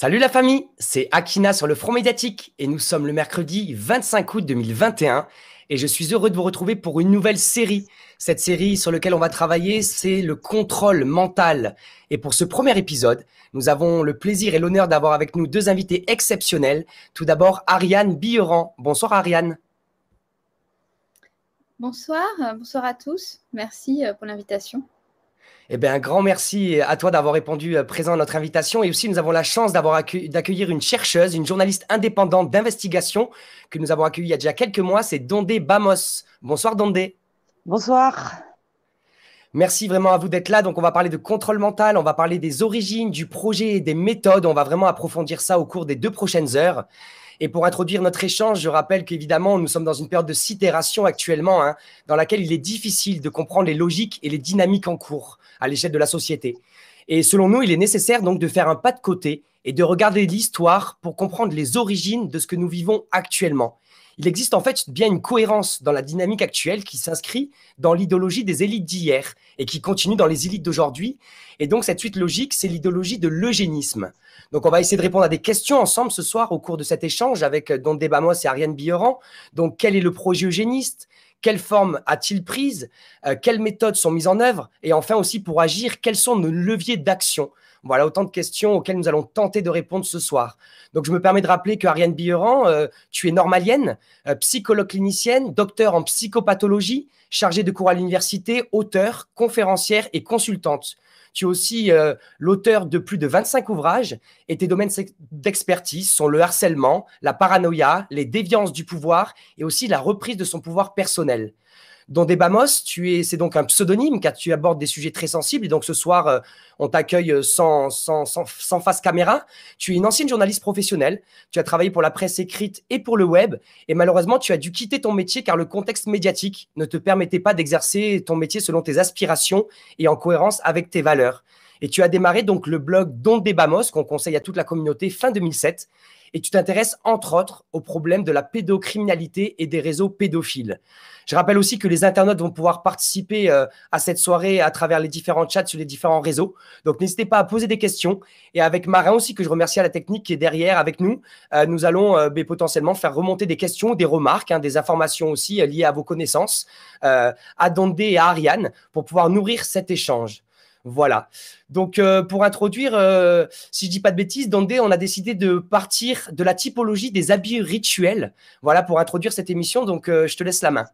Salut la famille, c'est Akina sur le front médiatique et nous sommes le mercredi 25 août 2021 et je suis heureux de vous retrouver pour une nouvelle série. Cette série sur laquelle on va travailler, c'est le contrôle mental. Et pour ce premier épisode, nous avons le plaisir et l'honneur d'avoir avec nous deux invités exceptionnels. Tout d'abord, Ariane Billeran. Bonsoir Ariane. Bonsoir, bonsoir à tous. Merci euh, pour l'invitation. Eh bien, un grand merci à toi d'avoir répondu euh, présent à notre invitation. Et aussi, nous avons la chance d'avoir d'accueillir une chercheuse, une journaliste indépendante d'investigation que nous avons accueillie il y a déjà quelques mois. C'est Dondé Bamos. Bonsoir, Dondé. Bonsoir. Merci vraiment à vous d'être là. Donc, on va parler de contrôle mental, on va parler des origines, du projet et des méthodes. On va vraiment approfondir ça au cours des deux prochaines heures. Et pour introduire notre échange, je rappelle qu'évidemment, nous sommes dans une période de sidération actuellement, hein, dans laquelle il est difficile de comprendre les logiques et les dynamiques en cours à l'échelle de la société. Et selon nous, il est nécessaire donc de faire un pas de côté et de regarder l'histoire pour comprendre les origines de ce que nous vivons actuellement. Il existe en fait bien une cohérence dans la dynamique actuelle qui s'inscrit dans l'idéologie des élites d'hier et qui continue dans les élites d'aujourd'hui. Et donc cette suite logique, c'est l'idéologie de l'eugénisme. Donc on va essayer de répondre à des questions ensemble ce soir au cours de cet échange avec euh, Don Debamos et Ariane Billeran. Donc quel est le projet eugéniste quelle forme a-t-il prise euh, Quelles méthodes sont mises en œuvre Et enfin aussi pour agir, quels sont nos leviers d'action voilà autant de questions auxquelles nous allons tenter de répondre ce soir. Donc, je me permets de rappeler que Ariane euh, tu es normalienne, euh, psychologue clinicienne, docteur en psychopathologie, chargée de cours à l'université, auteure, conférencière et consultante. Tu es aussi euh, l'auteur de plus de 25 ouvrages et tes domaines d'expertise sont le harcèlement, la paranoïa, les déviances du pouvoir et aussi la reprise de son pouvoir personnel. Dans Bamos, tu c'est donc un pseudonyme car tu abordes des sujets très sensibles. Et donc ce soir, euh, on t'accueille euh, sans, face caméra. Tu es une ancienne journaliste professionnelle. Tu as travaillé pour la presse écrite et pour le web. Et malheureusement, tu as dû quitter ton métier car le contexte médiatique ne te permettait pas d'exercer ton métier selon tes aspirations et en cohérence avec tes valeurs. Et tu as démarré donc le blog Don Bamos » qu'on conseille à toute la communauté fin 2007. Et tu t'intéresses entre autres au problème de la pédocriminalité et des réseaux pédophiles. Je rappelle aussi que les internautes vont pouvoir participer euh, à cette soirée à travers les différents chats sur les différents réseaux. Donc n'hésitez pas à poser des questions. Et avec Marin aussi, que je remercie à la technique qui est derrière avec nous, euh, nous allons euh, ben, potentiellement faire remonter des questions, des remarques, hein, des informations aussi liées à vos connaissances, à Dondé et à Ariane, pour pouvoir nourrir cet échange. Voilà. Donc, euh, pour introduire, euh, si je dis pas de bêtises, Dandé, on a décidé de partir de la typologie des habits rituels. Voilà pour introduire cette émission. Donc, euh, je te laisse la main.